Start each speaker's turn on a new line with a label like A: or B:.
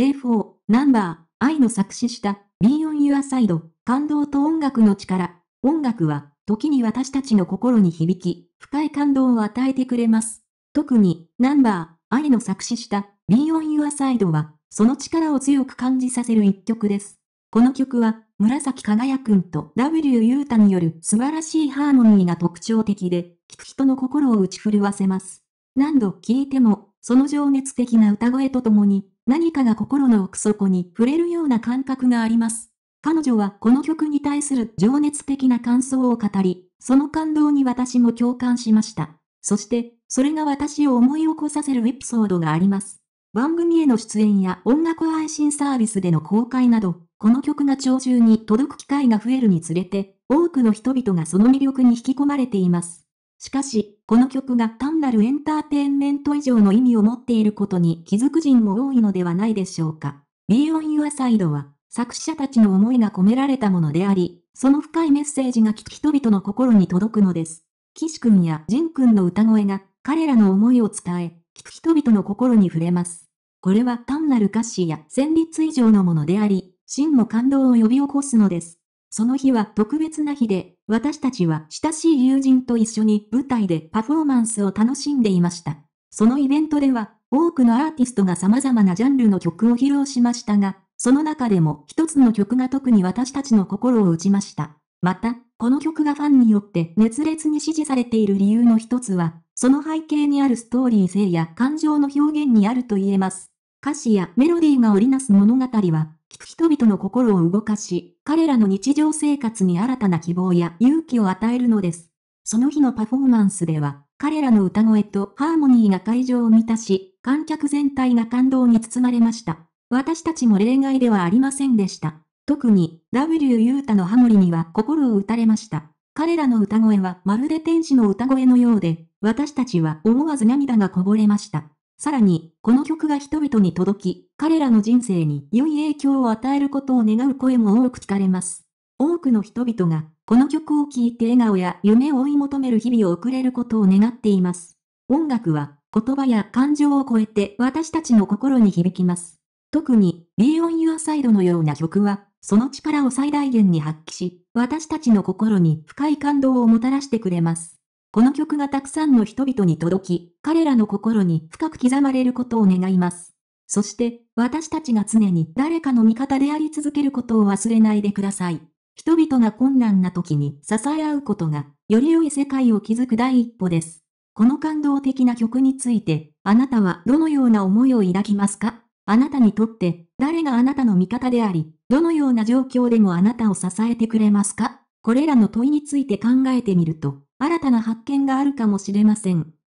A: ォ4ナンバー、愛の作詞した、Be on your side、感動と音楽の力。音楽は、時に私たちの心に響き、深い感動を与えてくれます。特に、ナンバー、愛の作詞した、Be on your side は、その力を強く感じさせる一曲です。この曲は、紫輝くんと W うたによる素晴らしいハーモニーが特徴的で、聴く人の心を打ち震わせます。何度聴いてもその情熱的な歌声とともに、何かが心の奥底に触れるような感覚があります。彼女はこの曲に対する情熱的な感想を語り、その感動に私も共感しました。そして、それが私を思い起こさせるエピソードがあります。番組への出演や音楽配信サービスでの公開など、この曲が聴衆に届く機会が増えるにつれて、多くの人々がその魅力に引き込まれています。しかし、この曲が単なるエンターテインメント以上の意味を持っていることに気づく人も多いのではないでしょうか。Be on your side は、作者たちの思いが込められたものであり、その深いメッセージがく人々の心に届くのです。岸君や仁君の歌声が、彼らの思いを伝え、聞く人々の心に触れます。これは単なる歌詞や旋律以上のものであり、真の感動を呼び起こすのです。その日は特別な日で、私たちは親しい友人と一緒に舞台でパフォーマンスを楽しんでいました。そのイベントでは、多くのアーティストが様々なジャンルの曲を披露しましたが、その中でも一つの曲が特に私たちの心を打ちました。また、この曲がファンによって熱烈に支持されている理由の一つは、その背景にあるストーリー性や感情の表現にあると言えます。歌詞やメロディーが織りなす物語は、人々の心を動かし、彼らの日常生活に新たな希望や勇気を与えるのです。その日のパフォーマンスでは、彼らの歌声とハーモニーが会場を満たし、観客全体が感動に包まれました。私たちも例外ではありませんでした。特に、W ユータのハモリには心を打たれました。彼らの歌声はまるで天使の歌声のようで、私たちは思わず涙がこぼれました。さらに、この曲が人々に届き、彼らの人生に良い影響を与えることを願う声も多く聞かれます。多くの人々が、この曲を聴いて笑顔や夢を追い求める日々を送れることを願っています。音楽は、言葉や感情を超えて私たちの心に響きます。特に、Be on Your Side のような曲は、その力を最大限に発揮し、私たちの心に深い感動をもたらしてくれます。この曲がたくさんの人々に届き、彼らの心に深く刻まれることを願います。そして、私たちが常に誰かの味方であり続けることを忘れないでください。人々が困難な時に支え合うことが、より良い世界を築く第一歩です。この感動的な曲について、あなたはどのような思いを抱きますかあなたにとって、誰があなたの味方であり、どのような状況でもあなたを支えてくれますかこれらの問いについて考えてみると、新たな発見があるかもしれません。